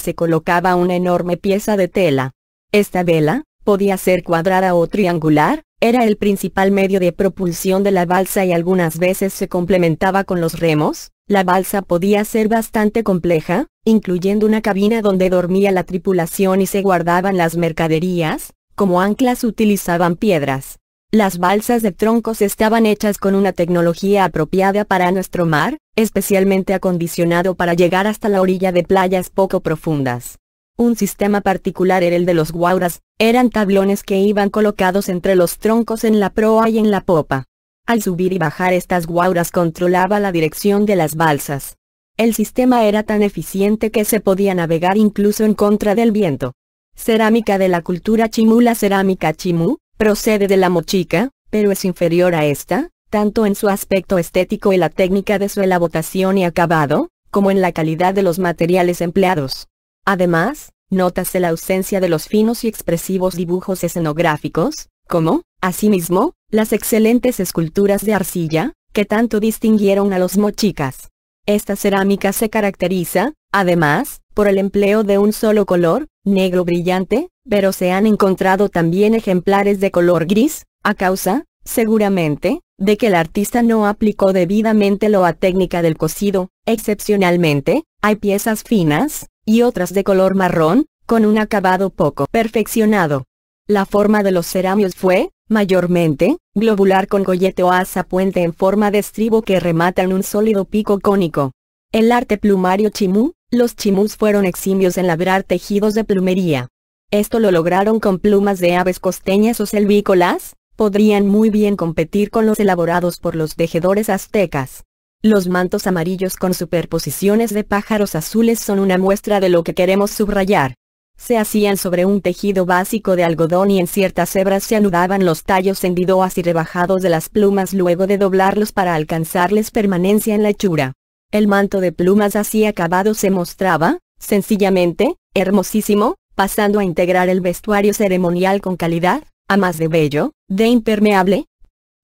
se colocaba una enorme pieza de tela. Esta vela, podía ser cuadrada o triangular, era el principal medio de propulsión de la balsa y algunas veces se complementaba con los remos, la balsa podía ser bastante compleja, incluyendo una cabina donde dormía la tripulación y se guardaban las mercaderías, como anclas utilizaban piedras. Las balsas de troncos estaban hechas con una tecnología apropiada para nuestro mar, especialmente acondicionado para llegar hasta la orilla de playas poco profundas. Un sistema particular era el de los guauras, eran tablones que iban colocados entre los troncos en la proa y en la popa. Al subir y bajar estas guauras controlaba la dirección de las balsas. El sistema era tan eficiente que se podía navegar incluso en contra del viento. Cerámica de la cultura chimú La cerámica chimú, procede de la mochica, pero es inferior a esta, tanto en su aspecto estético y la técnica de su elaboración y acabado, como en la calidad de los materiales empleados. Además, nótase la ausencia de los finos y expresivos dibujos escenográficos, como, asimismo, las excelentes esculturas de arcilla, que tanto distinguieron a los mochicas. Esta cerámica se caracteriza, además, por el empleo de un solo color, negro brillante, pero se han encontrado también ejemplares de color gris, a causa, seguramente, de que el artista no aplicó debidamente la técnica del cosido, excepcionalmente, hay piezas finas, y otras de color marrón, con un acabado poco perfeccionado. La forma de los cerámicos fue, mayormente, globular con gollete o asa puente en forma de estribo que remata en un sólido pico cónico. El arte plumario chimú, los chimús fueron eximios en labrar tejidos de plumería. Esto lo lograron con plumas de aves costeñas o selvícolas, podrían muy bien competir con los elaborados por los tejedores aztecas. Los mantos amarillos con superposiciones de pájaros azules son una muestra de lo que queremos subrayar se hacían sobre un tejido básico de algodón y en ciertas hebras se anudaban los tallos hendidoas y rebajados de las plumas luego de doblarlos para alcanzarles permanencia en la hechura. El manto de plumas así acabado se mostraba, sencillamente, hermosísimo, pasando a integrar el vestuario ceremonial con calidad, a más de bello, de impermeable.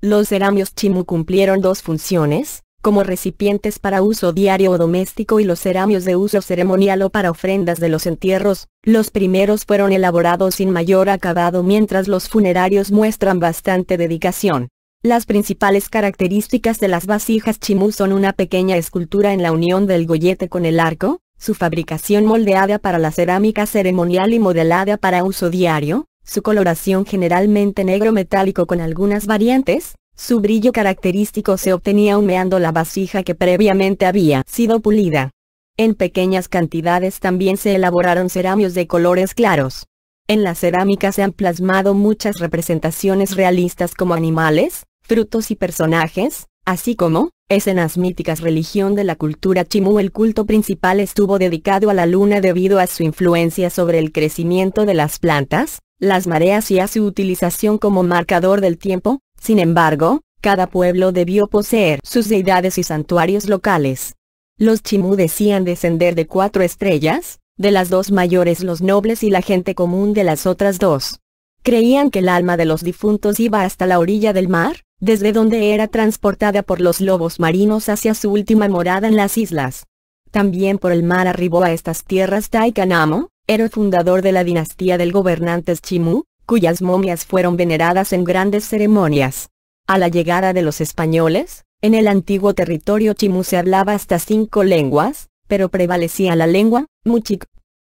Los ceramios chimu cumplieron dos funciones, como recipientes para uso diario o doméstico y los ceramios de uso ceremonial o para ofrendas de los entierros, los primeros fueron elaborados sin mayor acabado mientras los funerarios muestran bastante dedicación. Las principales características de las vasijas chimú son una pequeña escultura en la unión del gollete con el arco, su fabricación moldeada para la cerámica ceremonial y modelada para uso diario, su coloración generalmente negro metálico con algunas variantes, su brillo característico se obtenía humeando la vasija que previamente había sido pulida. En pequeñas cantidades también se elaboraron cerámicos de colores claros. En la cerámica se han plasmado muchas representaciones realistas como animales, frutos y personajes, así como, escenas míticas religión de la cultura chimú el culto principal estuvo dedicado a la luna debido a su influencia sobre el crecimiento de las plantas, las mareas y a su utilización como marcador del tiempo, sin embargo, cada pueblo debió poseer sus deidades y santuarios locales. Los chimú decían descender de cuatro estrellas, de las dos mayores los nobles y la gente común de las otras dos. Creían que el alma de los difuntos iba hasta la orilla del mar, desde donde era transportada por los lobos marinos hacia su última morada en las islas. También por el mar arribó a estas tierras Taikanamo, era fundador de la dinastía del gobernante Chimú, cuyas momias fueron veneradas en grandes ceremonias. A la llegada de los españoles, en el antiguo territorio chimú se hablaba hasta cinco lenguas, pero prevalecía la lengua, muchic.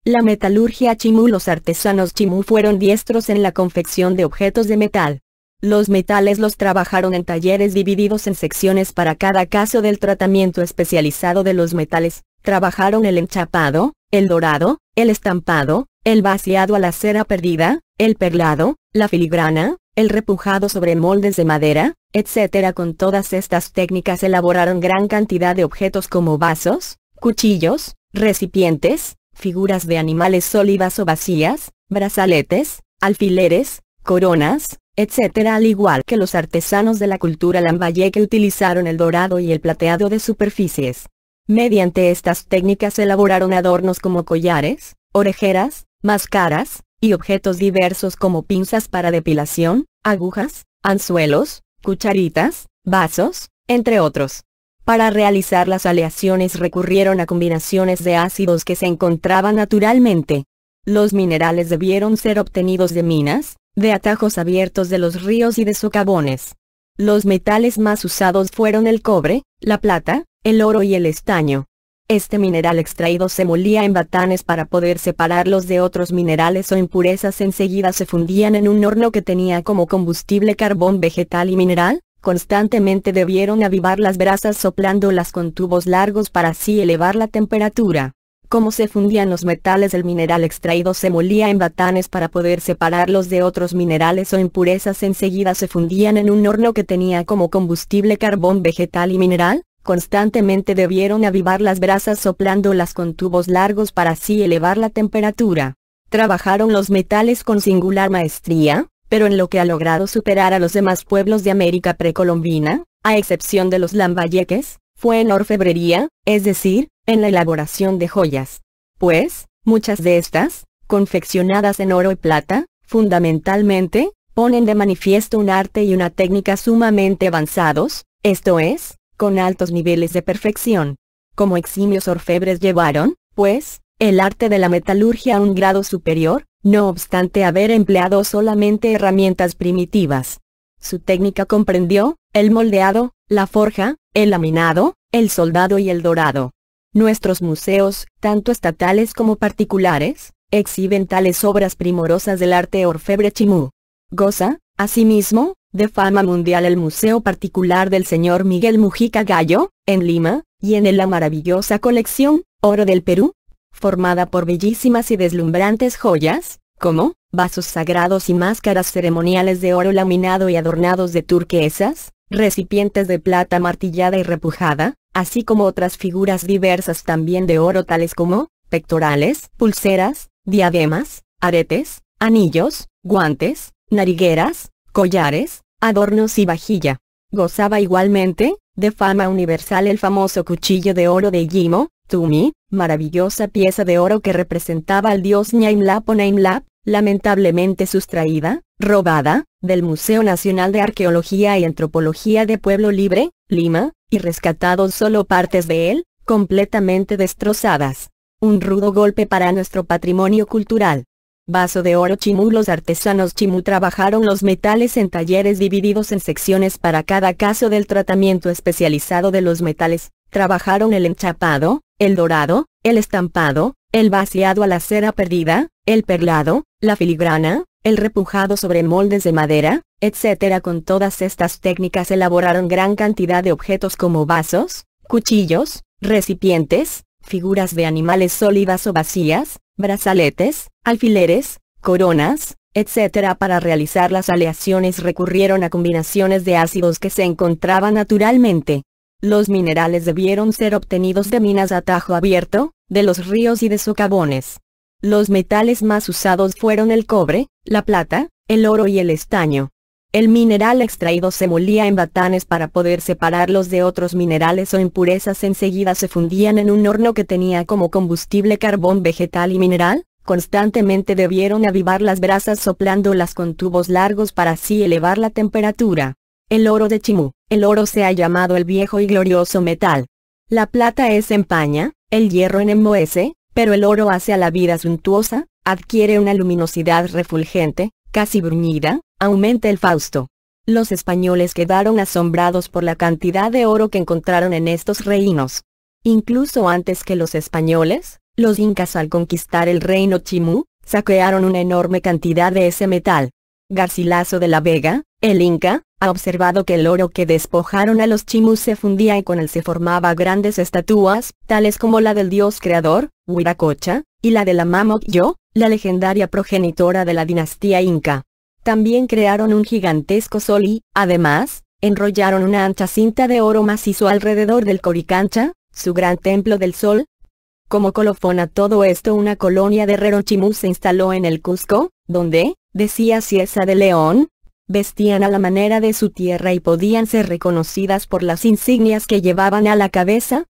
La metalurgia chimú Los artesanos chimú fueron diestros en la confección de objetos de metal. Los metales los trabajaron en talleres divididos en secciones para cada caso del tratamiento especializado de los metales. Trabajaron el enchapado, el dorado, el estampado, el vaciado a la cera perdida, el perlado, la filigrana, el repujado sobre moldes de madera, etc. Con todas estas técnicas elaboraron gran cantidad de objetos como vasos, cuchillos, recipientes, figuras de animales sólidas o vacías, brazaletes, alfileres, coronas, etc. Al igual que los artesanos de la cultura lambayeque utilizaron el dorado y el plateado de superficies. Mediante estas técnicas elaboraron adornos como collares, orejeras, máscaras, y objetos diversos como pinzas para depilación, agujas, anzuelos, cucharitas, vasos, entre otros. Para realizar las aleaciones recurrieron a combinaciones de ácidos que se encontraban naturalmente. Los minerales debieron ser obtenidos de minas, de atajos abiertos de los ríos y de socavones. Los metales más usados fueron el cobre, la plata, el oro y el estaño. Este mineral extraído se molía en batanes para poder separarlos de otros minerales o impurezas enseguida se fundían en un horno que tenía como combustible carbón vegetal y mineral, constantemente debieron avivar las brasas soplándolas con tubos largos para así elevar la temperatura. Como se fundían los metales el mineral extraído se molía en batanes para poder separarlos de otros minerales o impurezas enseguida se fundían en un horno que tenía como combustible carbón vegetal y mineral, constantemente debieron avivar las brasas soplándolas con tubos largos para así elevar la temperatura. Trabajaron los metales con singular maestría, pero en lo que ha logrado superar a los demás pueblos de América precolombina, a excepción de los lambayeques, fue en orfebrería, es decir, en la elaboración de joyas. Pues, muchas de estas, confeccionadas en oro y plata, fundamentalmente, ponen de manifiesto un arte y una técnica sumamente avanzados, esto es, con altos niveles de perfección. Como eximios orfebres llevaron, pues, el arte de la metalurgia a un grado superior, no obstante haber empleado solamente herramientas primitivas. Su técnica comprendió, el moldeado, la forja, el laminado, el soldado y el dorado. Nuestros museos, tanto estatales como particulares, exhiben tales obras primorosas del arte orfebre chimú. Goza, asimismo, de fama mundial el Museo Particular del Señor Miguel Mujica Gallo, en Lima, y en la maravillosa colección, Oro del Perú, formada por bellísimas y deslumbrantes joyas, como, vasos sagrados y máscaras ceremoniales de oro laminado y adornados de turquesas, recipientes de plata martillada y repujada, así como otras figuras diversas también de oro tales como, pectorales, pulseras, diademas, aretes, anillos, guantes, narigueras, collares, adornos y vajilla. Gozaba igualmente, de fama universal el famoso cuchillo de oro de Yimo, Tumi, maravillosa pieza de oro que representaba al dios Nyaimlap o Naimlap, lamentablemente sustraída, robada, del Museo Nacional de Arqueología y Antropología de Pueblo Libre, Lima, y rescatados solo partes de él, completamente destrozadas. Un rudo golpe para nuestro patrimonio cultural. Vaso de oro Chimú Los artesanos Chimú trabajaron los metales en talleres divididos en secciones para cada caso del tratamiento especializado de los metales. Trabajaron el enchapado, el dorado, el estampado, el vaciado a la cera perdida, el perlado, la filigrana, el repujado sobre moldes de madera, etc. Con todas estas técnicas elaboraron gran cantidad de objetos como vasos, cuchillos, recipientes, figuras de animales sólidas o vacías, brazaletes, alfileres, coronas, etc. Para realizar las aleaciones recurrieron a combinaciones de ácidos que se encontraban naturalmente. Los minerales debieron ser obtenidos de minas a tajo abierto, de los ríos y de socavones. Los metales más usados fueron el cobre, la plata, el oro y el estaño. El mineral extraído se molía en batanes para poder separarlos de otros minerales o impurezas enseguida se fundían en un horno que tenía como combustible carbón vegetal y mineral, constantemente debieron avivar las brasas soplándolas con tubos largos para así elevar la temperatura. El oro de Chimú, el oro se ha llamado el viejo y glorioso metal. La plata es en paña, el hierro en pero el oro hace a la vida suntuosa, adquiere una luminosidad refulgente, casi bruñida, aumenta el Fausto. Los españoles quedaron asombrados por la cantidad de oro que encontraron en estos reinos. Incluso antes que los españoles, los incas al conquistar el reino Chimú, saquearon una enorme cantidad de ese metal. Garcilaso de la Vega, el inca, ha observado que el oro que despojaron a los Chimú se fundía y con él se formaba grandes estatuas, tales como la del dios creador, Huiracocha, y la de la Mamoc-Yo, la legendaria progenitora de la dinastía inca. También crearon un gigantesco sol y, además, enrollaron una ancha cinta de oro macizo alrededor del Coricancha, su gran templo del sol. Como colofón a todo esto una colonia de Rerochimus se instaló en el Cusco, donde, decía Ciesa de León, vestían a la manera de su tierra y podían ser reconocidas por las insignias que llevaban a la cabeza,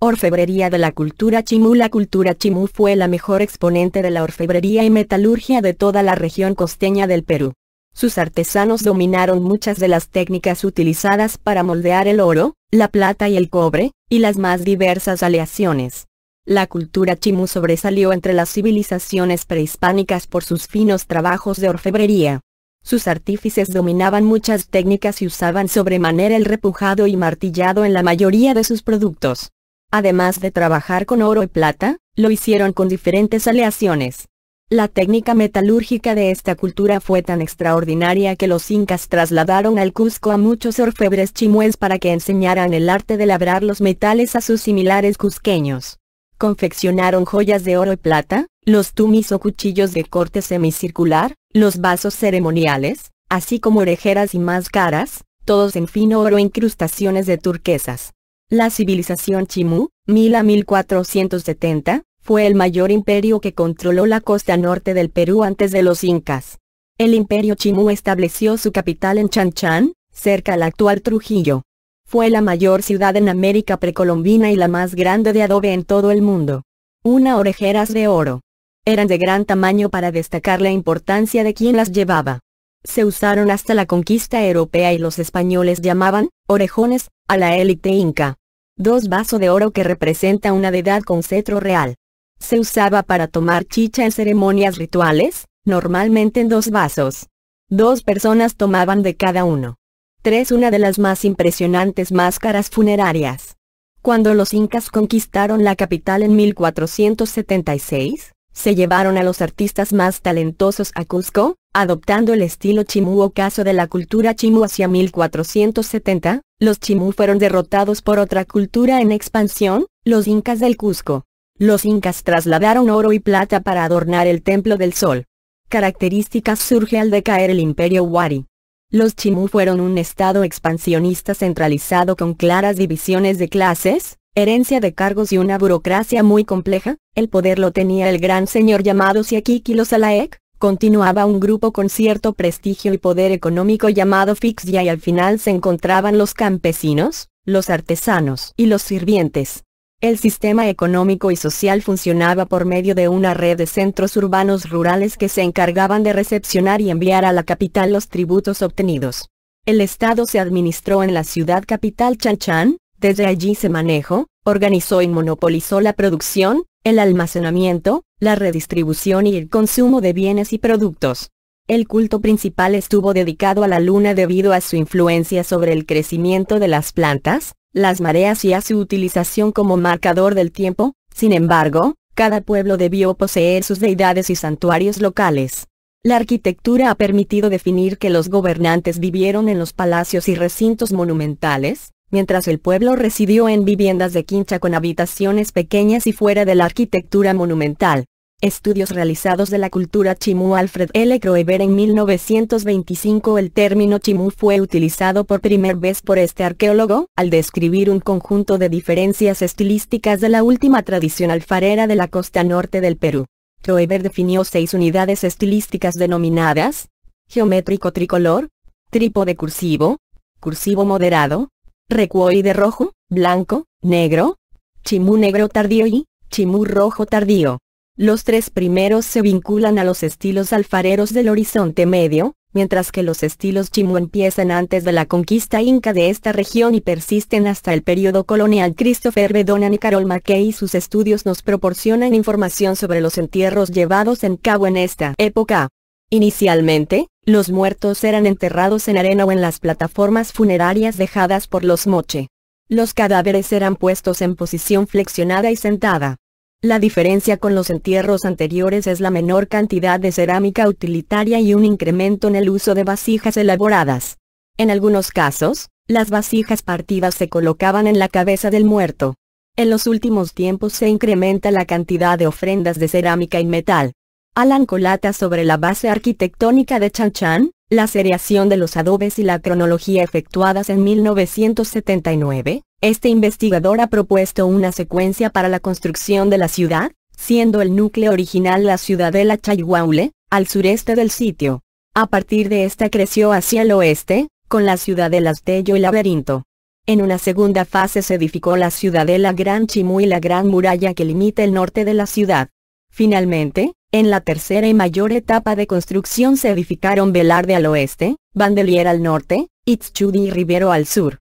Orfebrería de la cultura chimú La cultura chimú fue la mejor exponente de la orfebrería y metalurgia de toda la región costeña del Perú. Sus artesanos dominaron muchas de las técnicas utilizadas para moldear el oro, la plata y el cobre, y las más diversas aleaciones. La cultura chimú sobresalió entre las civilizaciones prehispánicas por sus finos trabajos de orfebrería. Sus artífices dominaban muchas técnicas y usaban sobremanera el repujado y martillado en la mayoría de sus productos. Además de trabajar con oro y plata, lo hicieron con diferentes aleaciones. La técnica metalúrgica de esta cultura fue tan extraordinaria que los incas trasladaron al Cusco a muchos orfebres chimúes para que enseñaran el arte de labrar los metales a sus similares cusqueños. Confeccionaron joyas de oro y plata, los tumis o cuchillos de corte semicircular, los vasos ceremoniales, así como orejeras y máscaras, todos en fino oro e incrustaciones de turquesas. La civilización Chimú, 1000 a 1470, fue el mayor imperio que controló la costa norte del Perú antes de los incas. El imperio Chimú estableció su capital en Chanchan, cerca al actual Trujillo. Fue la mayor ciudad en América precolombina y la más grande de adobe en todo el mundo. Una orejeras de oro. Eran de gran tamaño para destacar la importancia de quien las llevaba se usaron hasta la conquista europea y los españoles llamaban, orejones, a la élite inca. Dos vasos de oro que representa una deidad con cetro real. Se usaba para tomar chicha en ceremonias rituales, normalmente en dos vasos. Dos personas tomaban de cada uno. Tres Una de las más impresionantes máscaras funerarias. Cuando los incas conquistaron la capital en 1476, se llevaron a los artistas más talentosos a Cusco, adoptando el estilo Chimú o caso de la cultura Chimú hacia 1470, los Chimú fueron derrotados por otra cultura en expansión, los incas del Cusco. Los incas trasladaron oro y plata para adornar el Templo del Sol. Características surge al decaer el imperio Wari. Los Chimú fueron un estado expansionista centralizado con claras divisiones de clases, herencia de cargos y una burocracia muy compleja, el poder lo tenía el gran señor llamado Siakikilo Continuaba un grupo con cierto prestigio y poder económico llamado Fixia y al final se encontraban los campesinos, los artesanos y los sirvientes. El sistema económico y social funcionaba por medio de una red de centros urbanos rurales que se encargaban de recepcionar y enviar a la capital los tributos obtenidos. El Estado se administró en la ciudad capital Chanchan, desde allí se manejó, organizó y monopolizó la producción, el almacenamiento, la redistribución y el consumo de bienes y productos. El culto principal estuvo dedicado a la luna debido a su influencia sobre el crecimiento de las plantas, las mareas y a su utilización como marcador del tiempo, sin embargo, cada pueblo debió poseer sus deidades y santuarios locales. La arquitectura ha permitido definir que los gobernantes vivieron en los palacios y recintos monumentales, Mientras el pueblo residió en viviendas de quincha con habitaciones pequeñas y fuera de la arquitectura monumental. Estudios realizados de la cultura chimú Alfred L. Kroeber en 1925 El término chimú fue utilizado por primera vez por este arqueólogo, al describir un conjunto de diferencias estilísticas de la última tradición alfarera de la costa norte del Perú. Kroeber definió seis unidades estilísticas denominadas geométrico tricolor, trípode cursivo, cursivo moderado, Recuoy de rojo, blanco, negro, chimú negro tardío y chimú rojo tardío. Los tres primeros se vinculan a los estilos alfareros del Horizonte Medio, mientras que los estilos chimú empiezan antes de la conquista inca de esta región y persisten hasta el periodo colonial. Christopher Bedonan y Carol McKay y sus estudios nos proporcionan información sobre los entierros llevados en cabo en esta época. Inicialmente, los muertos eran enterrados en arena o en las plataformas funerarias dejadas por los moche. Los cadáveres eran puestos en posición flexionada y sentada. La diferencia con los entierros anteriores es la menor cantidad de cerámica utilitaria y un incremento en el uso de vasijas elaboradas. En algunos casos, las vasijas partidas se colocaban en la cabeza del muerto. En los últimos tiempos se incrementa la cantidad de ofrendas de cerámica y metal. Alan colata sobre la base arquitectónica de Chan, la seriación de los adobes y la cronología efectuadas en 1979, este investigador ha propuesto una secuencia para la construcción de la ciudad, siendo el núcleo original la ciudadela Chayhuaule, al sureste del sitio. A partir de esta creció hacia el oeste, con la Ciudadela astello y Laberinto. En una segunda fase se edificó la ciudadela Gran Chimú y la Gran Muralla que limita el norte de la ciudad. Finalmente, en la tercera y mayor etapa de construcción se edificaron Velarde al oeste, Bandelier al norte, Itzchudi y Rivero al sur.